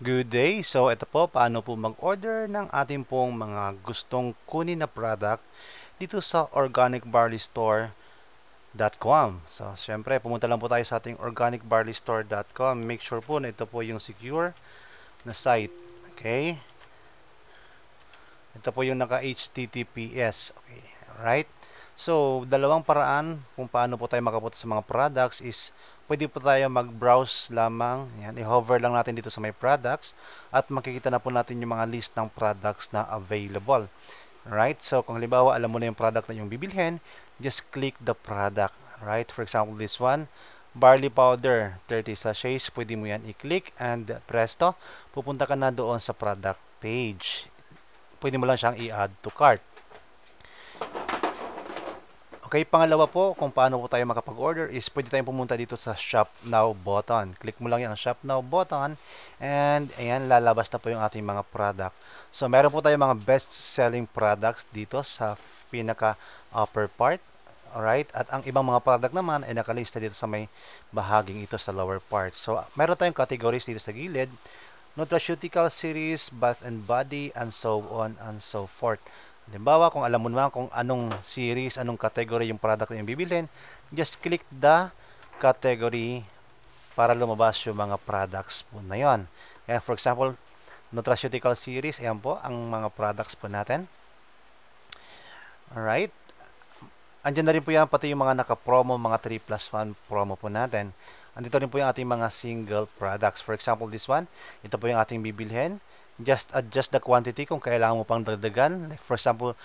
Good day! So ito po paano po mag-order ng ating pong mga gustong kunin na product dito sa organicbarleystore.com So syempre pumunta lang po tayo sa ating organicbarleystore.com Make sure po na ito po yung secure na site. Okay? Ito po yung naka-HTTPS. Okay, right? So dalawang paraan kung paano po tayo makapunta sa mga products is pwede po tayo mag-browse lamang. Yan, i-hover lang natin dito sa may products at makikita na po natin yung mga list ng products na available. Right? So, kung halimbawa alam mo na yung product na yung bibilhin, just click the product. Right? For example, this one, barley powder, 30 sachets. Pwede mo yan i-click and presto, pupunta ka na doon sa product page. Pwede mo lang siyang i-add to cart. Okay, pangalawa po, kung paano po tayo makapag-order is pwede tayong pumunta dito sa Shop Now button. Click mo lang yung Shop Now button and ayan, lalabas na po yung ating mga product. So, meron po tayo mga best-selling products dito sa pinaka upper part. Alright, at ang ibang mga product naman ay nakalista dito sa may bahaging ito sa lower part. So, meron tayong categories dito sa gilid. Nutraceutical series, bath and body, and so on and so forth. Halimbawa, kung alam mo naman kung anong series, anong category yung product na yung bibilhin, just click the category para lumabas yung mga products po na yun. Kaya for example, nutraceutical series, ayan po ang mga products po natin. Alright. Andiyan na rin po yan, pati yung mga naka-promo, mga 3 plus 1 promo po natin. Andito rin po yung ating mga single products. For example, this one, ito po yung ating bibilhin just adjust the quantity kung kailangan mo pang dagdagan. Like for example,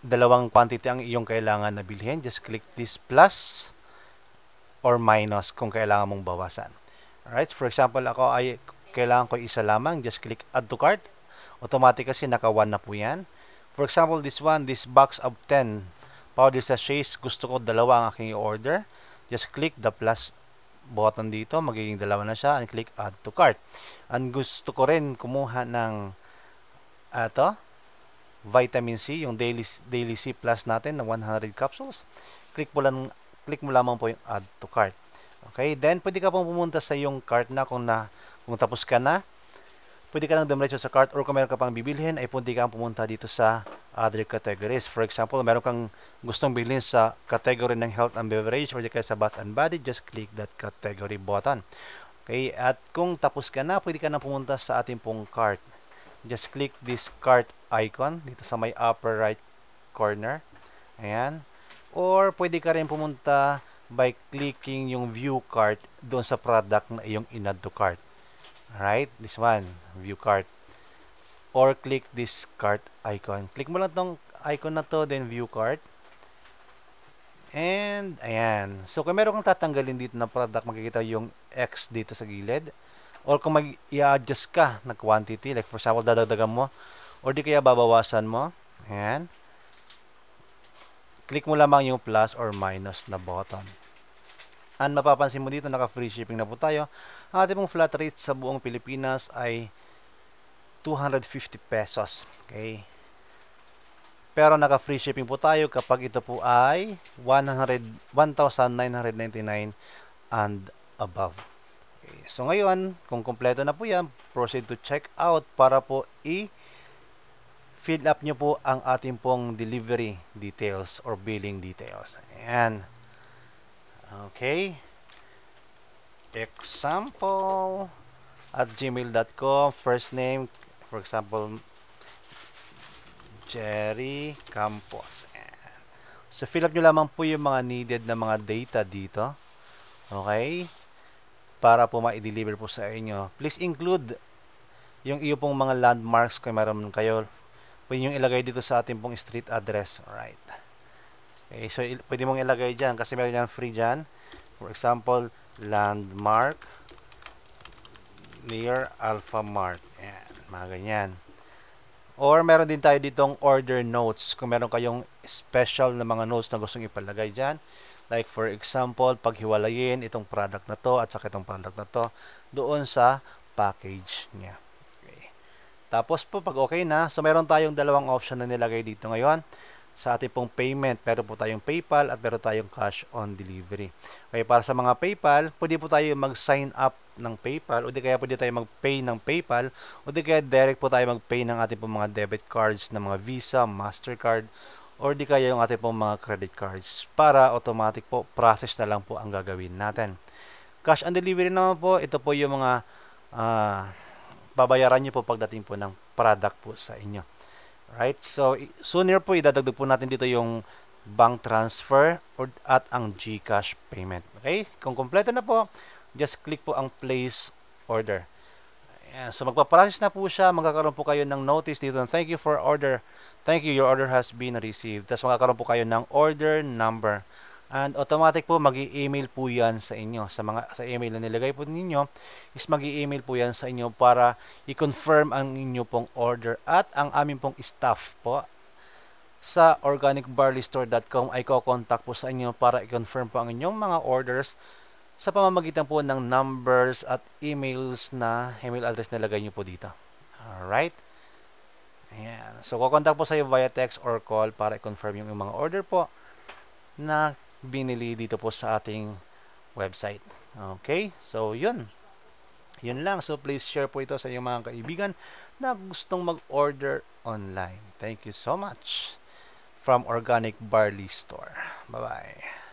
dalawang quantity ang iyong kailangan na bilhin. Just click this plus or minus kung kailangan mong bawasan. Alright, for example, ako ay kailangan ko isa lamang. Just click add to cart. Automatic kasi naka 1 na po yan. For example, this one, this box of 10 powder sachets, gusto ko dalawa ang aking order. Just click the plus button dito, magiging dalawa na siya. And click add to cart. And gusto ko rin kumuha ng ato, vitamin C, yung daily, daily C plus natin na 100 capsules. Click mo, lang, click mo lamang po yung add to cart. Okay, then pwede ka pong pumunta sa yung cart na kung, na, kung tapos ka na. Pwede ka nang dumiretso sa cart or kung meron ka pang bibilhin ay pwede ka pumunta dito sa other categories. For example, meron kang gustong bilhin sa category ng health and beverage or di kaya sa bath and body, just click that category button. Okay, at kung tapos ka na, pwede ka na pumunta sa ating pong cart. Just click this cart icon dito sa may upper right corner. Ayan. Or pwede ka rin pumunta by clicking yung view cart doon sa product na iyong inad to cart. Alright, this one, view cart or click this cart icon. Click mo lang tong icon na to, then view cart. And, ayan. So, kung meron kang tatanggalin dito na product, makikita yung X dito sa gilid. Or kung mag i-adjust ka na quantity, like for example, dadagdagan mo. Or di kaya babawasan mo. Ayan. Click mo lamang yung plus or minus na button. And mapapansin mo dito, naka-free shipping na po tayo. Ang ating pong flat rate sa buong Pilipinas ay 250 pesos. Okay. Pero naka free shipping po tayo kapag ito po ay 100 1,999 and above. Okay. So ngayon, kung kumpleto na po 'yan, proceed to check out para po i fill up nyo po ang ating pong delivery details or billing details. Ayan. Okay. Example at gmail.com first name for example, Jerry Campos. So, fill up nyo lamang po yung mga needed na mga data dito. Okay? Para po ma-deliver po sa inyo. Please include yung iyo pong mga landmarks kung meron kayo. Pwede yung ilagay dito sa ating pong street address. right Okay, eh, so, pwede mong ilagay dyan kasi meron yan free dyan. For example, landmark near Alpha Mart. Ayan mga ganyan. Or meron din tayo ditong order notes. Kung meron kayong special na mga notes na gustong ipalagay dyan. Like for example, paghiwalayin itong product na to at saka itong product na to doon sa package niya. Okay. Tapos po pag okay na, so meron tayong dalawang option na nilagay dito ngayon sa ating pong payment. Meron po tayong PayPal at meron tayong cash on delivery. Okay, para sa mga PayPal, pwede po tayo mag-sign up ng PayPal o di kaya pwede tayo mag-pay ng PayPal o di kaya direct po tayo mag-pay ng ating pong mga debit cards ng mga Visa, MasterCard or di kaya yung ating pong mga credit cards para automatic po process na lang po ang gagawin natin. Cash on delivery naman po, ito po yung mga uh, babayaran nyo po pagdating po ng product po sa inyo. Right? So, sooner po idadagdag po natin dito yung bank transfer or at ang GCash payment. Okay? Kung kompleto na po, just click po ang place order. Ayan. So magpa-process na po siya, magkakaroon po kayo ng notice dito na thank you for order. Thank you, your order has been received. Tapos magkakaroon po kayo ng order number. And automatic po mag email po 'yan sa inyo. Sa mga sa email na nilagay po ninyo is mag email po 'yan sa inyo para i-confirm ang inyo pong order at ang amin pong staff po sa organicbarleystore.com ay ko-contact po sa inyo para i-confirm po ang inyong mga orders sa pamamagitan po ng numbers at emails na email address na lagay nyo po dito. Alright? Ayan. So, kukontak po sa iyo via text or call para i-confirm yung, mga order po na binili dito po sa ating website. Okay? So, yun. Yun lang. So, please share po ito sa iyong mga kaibigan na gustong mag-order online. Thank you so much from Organic Barley Store. Bye-bye.